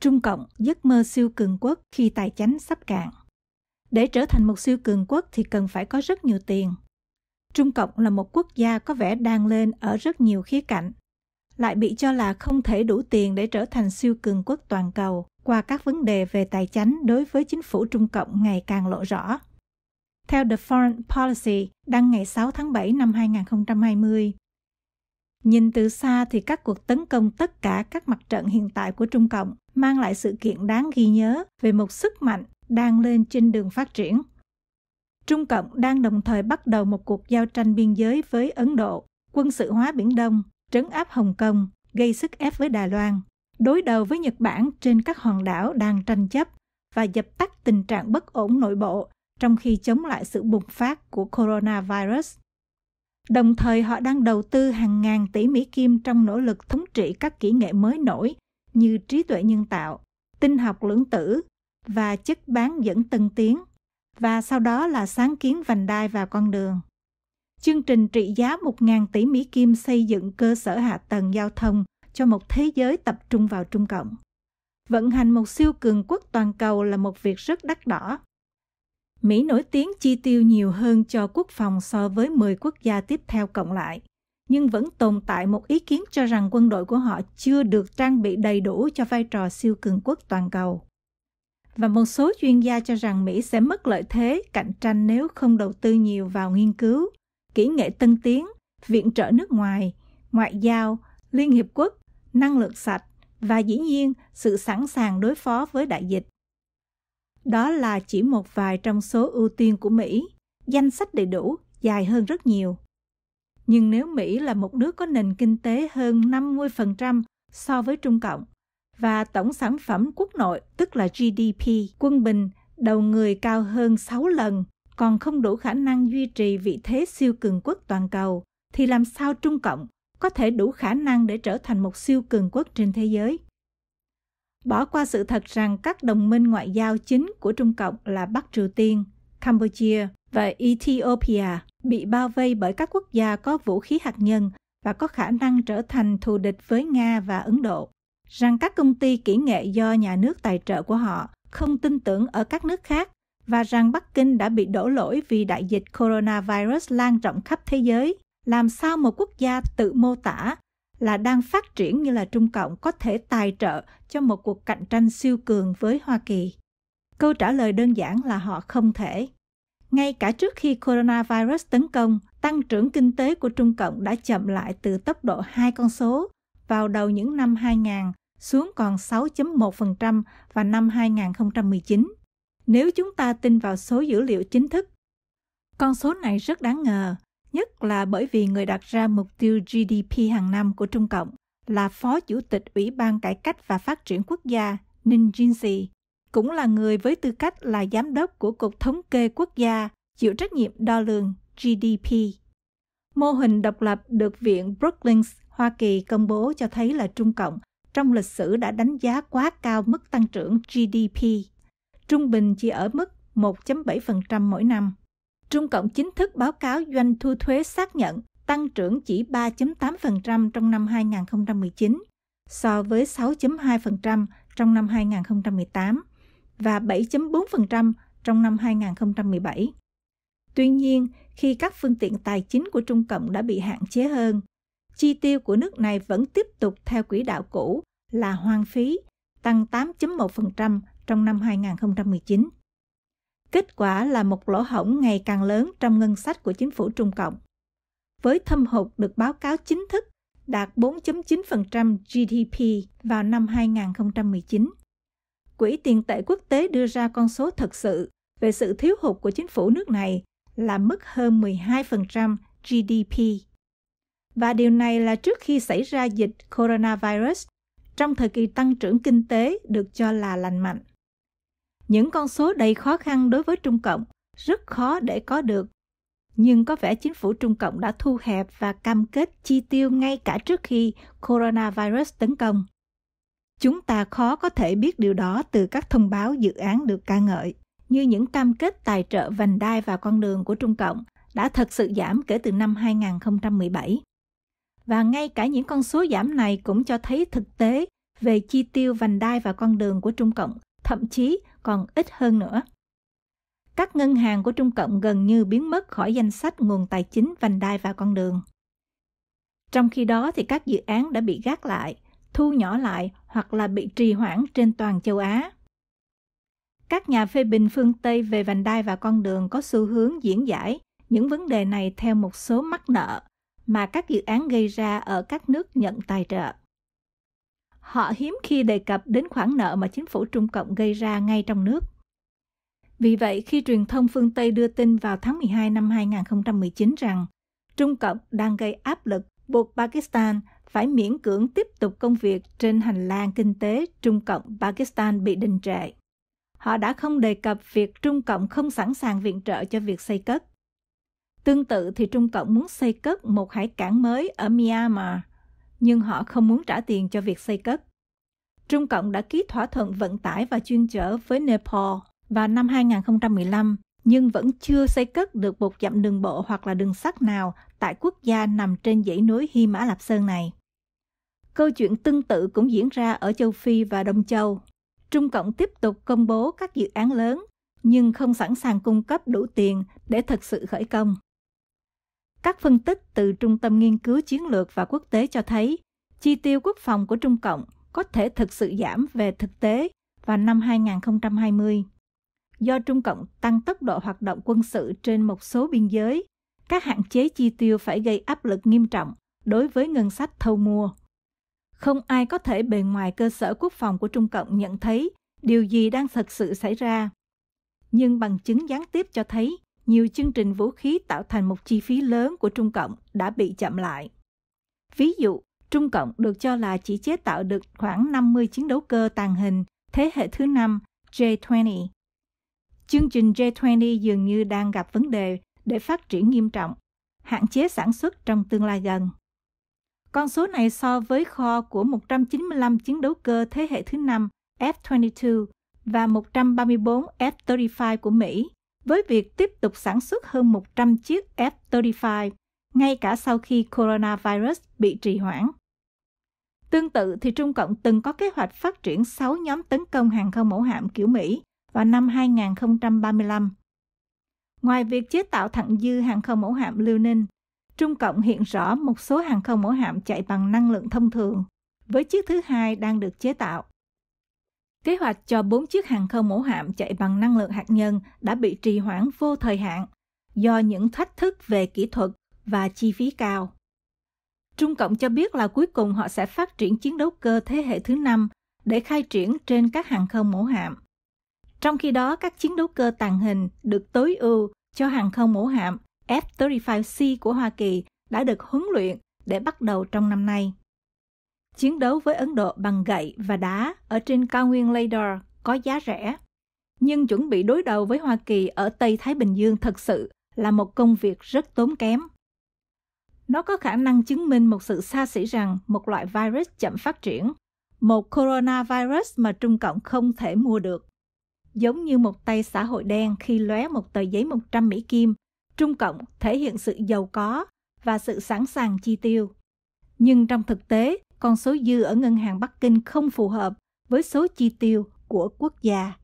Trung Cộng giấc mơ siêu cường quốc khi tài chánh sắp cạn. Để trở thành một siêu cường quốc thì cần phải có rất nhiều tiền. Trung Cộng là một quốc gia có vẻ đang lên ở rất nhiều khía cạnh, lại bị cho là không thể đủ tiền để trở thành siêu cường quốc toàn cầu qua các vấn đề về tài chánh đối với chính phủ Trung Cộng ngày càng lộ rõ. Theo The Foreign Policy, đăng ngày 6 tháng 7 năm 2020, Nhìn từ xa thì các cuộc tấn công tất cả các mặt trận hiện tại của Trung Cộng mang lại sự kiện đáng ghi nhớ về một sức mạnh đang lên trên đường phát triển. Trung Cộng đang đồng thời bắt đầu một cuộc giao tranh biên giới với Ấn Độ, quân sự hóa Biển Đông, trấn áp Hồng Kông, gây sức ép với Đài Loan, đối đầu với Nhật Bản trên các hòn đảo đang tranh chấp và dập tắt tình trạng bất ổn nội bộ trong khi chống lại sự bùng phát của coronavirus. Đồng thời họ đang đầu tư hàng ngàn tỷ Mỹ Kim trong nỗ lực thống trị các kỹ nghệ mới nổi như trí tuệ nhân tạo, tinh học lưỡng tử và chất bán dẫn tân tiến và sau đó là sáng kiến vành đai và con đường. Chương trình trị giá 1.000 tỷ Mỹ Kim xây dựng cơ sở hạ tầng giao thông cho một thế giới tập trung vào Trung Cộng. Vận hành một siêu cường quốc toàn cầu là một việc rất đắt đỏ, Mỹ nổi tiếng chi tiêu nhiều hơn cho quốc phòng so với 10 quốc gia tiếp theo cộng lại, nhưng vẫn tồn tại một ý kiến cho rằng quân đội của họ chưa được trang bị đầy đủ cho vai trò siêu cường quốc toàn cầu. Và một số chuyên gia cho rằng Mỹ sẽ mất lợi thế cạnh tranh nếu không đầu tư nhiều vào nghiên cứu, kỹ nghệ tân tiến, viện trợ nước ngoài, ngoại giao, Liên Hiệp Quốc, năng lượng sạch và dĩ nhiên sự sẵn sàng đối phó với đại dịch. Đó là chỉ một vài trong số ưu tiên của Mỹ. Danh sách đầy đủ dài hơn rất nhiều. Nhưng nếu Mỹ là một nước có nền kinh tế hơn 50% so với Trung Cộng và tổng sản phẩm quốc nội, tức là GDP, quân bình đầu người cao hơn 6 lần, còn không đủ khả năng duy trì vị thế siêu cường quốc toàn cầu, thì làm sao Trung Cộng có thể đủ khả năng để trở thành một siêu cường quốc trên thế giới? bỏ qua sự thật rằng các đồng minh ngoại giao chính của Trung Cộng là Bắc Triều Tiên, Campuchia và Ethiopia bị bao vây bởi các quốc gia có vũ khí hạt nhân và có khả năng trở thành thù địch với Nga và Ấn Độ, rằng các công ty kỹ nghệ do nhà nước tài trợ của họ không tin tưởng ở các nước khác và rằng Bắc Kinh đã bị đổ lỗi vì đại dịch coronavirus lan rộng khắp thế giới. Làm sao một quốc gia tự mô tả là đang phát triển như là Trung Cộng có thể tài trợ cho một cuộc cạnh tranh siêu cường với Hoa Kỳ? Câu trả lời đơn giản là họ không thể. Ngay cả trước khi coronavirus tấn công, tăng trưởng kinh tế của Trung Cộng đã chậm lại từ tốc độ hai con số vào đầu những năm 2000 xuống còn 6.1% và năm 2019. Nếu chúng ta tin vào số dữ liệu chính thức, con số này rất đáng ngờ nhất là bởi vì người đặt ra mục tiêu GDP hàng năm của Trung Cộng là Phó Chủ tịch Ủy ban Cải cách và Phát triển Quốc gia Ninh Jinxi cũng là người với tư cách là giám đốc của Cục Thống kê Quốc gia chịu trách nhiệm đo lường GDP. Mô hình độc lập được Viện Brookings Hoa Kỳ công bố cho thấy là Trung Cộng trong lịch sử đã đánh giá quá cao mức tăng trưởng GDP, trung bình chỉ ở mức 1.7% mỗi năm. Trung Cộng chính thức báo cáo doanh thu thuế xác nhận tăng trưởng chỉ 3.8% trong năm 2019 so với 6.2% trong năm 2018 và 7.4% trong năm 2017. Tuy nhiên, khi các phương tiện tài chính của Trung Cộng đã bị hạn chế hơn, chi tiêu của nước này vẫn tiếp tục theo quỹ đạo cũ là hoang phí, tăng 8.1% trong năm 2019. Kết quả là một lỗ hổng ngày càng lớn trong ngân sách của chính phủ Trung Cộng. Với thâm hụt được báo cáo chính thức đạt 4.9% GDP vào năm 2019. Quỹ tiền tệ quốc tế đưa ra con số thật sự về sự thiếu hụt của chính phủ nước này là mức hơn 12% GDP. Và điều này là trước khi xảy ra dịch coronavirus, trong thời kỳ tăng trưởng kinh tế được cho là lành mạnh. Những con số đầy khó khăn đối với Trung Cộng rất khó để có được. Nhưng có vẻ chính phủ Trung Cộng đã thu hẹp và cam kết chi tiêu ngay cả trước khi coronavirus tấn công. Chúng ta khó có thể biết điều đó từ các thông báo dự án được ca ngợi, như những cam kết tài trợ vành đai và con đường của Trung Cộng đã thật sự giảm kể từ năm 2017. Và ngay cả những con số giảm này cũng cho thấy thực tế về chi tiêu vành đai và con đường của Trung Cộng thậm chí còn ít hơn nữa. Các ngân hàng của Trung Cộng gần như biến mất khỏi danh sách nguồn tài chính vành đai và con đường. Trong khi đó thì các dự án đã bị gác lại, thu nhỏ lại hoặc là bị trì hoãn trên toàn châu Á. Các nhà phê bình phương Tây về vành đai và con đường có xu hướng diễn giải những vấn đề này theo một số mắc nợ mà các dự án gây ra ở các nước nhận tài trợ họ hiếm khi đề cập đến khoản nợ mà chính phủ Trung Cộng gây ra ngay trong nước. Vì vậy, khi truyền thông phương Tây đưa tin vào tháng 12 năm 2019 rằng Trung Cộng đang gây áp lực buộc Pakistan phải miễn cưỡng tiếp tục công việc trên hành lang kinh tế Trung Cộng-Pakistan bị đình trệ. Họ đã không đề cập việc Trung Cộng không sẵn sàng viện trợ cho việc xây cất. Tương tự thì Trung Cộng muốn xây cất một hải cảng mới ở Myanmar nhưng họ không muốn trả tiền cho việc xây cất. Trung Cộng đã ký thỏa thuận vận tải và chuyên chở với Nepal vào năm 2015, nhưng vẫn chưa xây cất được một dặm đường bộ hoặc là đường sắt nào tại quốc gia nằm trên dãy núi Hy Mã Lạp Sơn này. Câu chuyện tương tự cũng diễn ra ở châu Phi và Đông Châu. Trung Cộng tiếp tục công bố các dự án lớn, nhưng không sẵn sàng cung cấp đủ tiền để thực sự khởi công. Các phân tích từ Trung tâm Nghiên cứu Chiến lược và Quốc tế cho thấy, chi tiêu quốc phòng của Trung Cộng có thể thực sự giảm về thực tế vào năm 2020. Do Trung Cộng tăng tốc độ hoạt động quân sự trên một số biên giới, các hạn chế chi tiêu phải gây áp lực nghiêm trọng đối với ngân sách thâu mua. Không ai có thể bề ngoài cơ sở quốc phòng của Trung Cộng nhận thấy điều gì đang thực sự xảy ra. Nhưng bằng chứng gián tiếp cho thấy nhiều chương trình vũ khí tạo thành một chi phí lớn của Trung Cộng đã bị chậm lại. Ví dụ, Trung Cộng được cho là chỉ chế tạo được khoảng 50 chiến đấu cơ tàng hình thế hệ thứ 5 J-20. Chương trình J-20 dường như đang gặp vấn đề để phát triển nghiêm trọng, hạn chế sản xuất trong tương lai gần. Con số này so với kho của 195 chiến đấu cơ thế hệ thứ 5 F-22 và 134 F-35 của Mỹ với việc tiếp tục sản xuất hơn 100 chiếc F-35 ngay cả sau khi coronavirus bị trì hoãn. Tương tự thì Trung Cộng từng có kế hoạch phát triển 6 nhóm tấn công hàng không mẫu hạm kiểu Mỹ vào năm 2035. Ngoài việc chế tạo thặng dư hàng không mẫu hạm liêu ninh, Trung Cộng hiện rõ một số hàng không mẫu hạm chạy bằng năng lượng thông thường, với chiếc thứ hai đang được chế tạo. Kế hoạch cho bốn chiếc hàng không mẫu hạm chạy bằng năng lượng hạt nhân đã bị trì hoãn vô thời hạn do những thách thức về kỹ thuật và chi phí cao. Trung Cộng cho biết là cuối cùng họ sẽ phát triển chiến đấu cơ thế hệ thứ năm để khai triển trên các hàng không mẫu hạm. Trong khi đó, các chiến đấu cơ tàng hình được tối ưu cho hàng không mẫu hạm F-35C của Hoa Kỳ đã được huấn luyện để bắt đầu trong năm nay chiến đấu với Ấn Độ bằng gậy và đá ở trên cao nguyên Lador có giá rẻ. Nhưng chuẩn bị đối đầu với Hoa Kỳ ở Tây Thái Bình Dương thật sự là một công việc rất tốn kém. Nó có khả năng chứng minh một sự xa xỉ rằng một loại virus chậm phát triển, một coronavirus mà Trung Cộng không thể mua được. Giống như một tay xã hội đen khi lóe một tờ giấy 100 Mỹ Kim, Trung Cộng thể hiện sự giàu có và sự sẵn sàng chi tiêu. Nhưng trong thực tế, con số dư ở ngân hàng Bắc Kinh không phù hợp với số chi tiêu của quốc gia.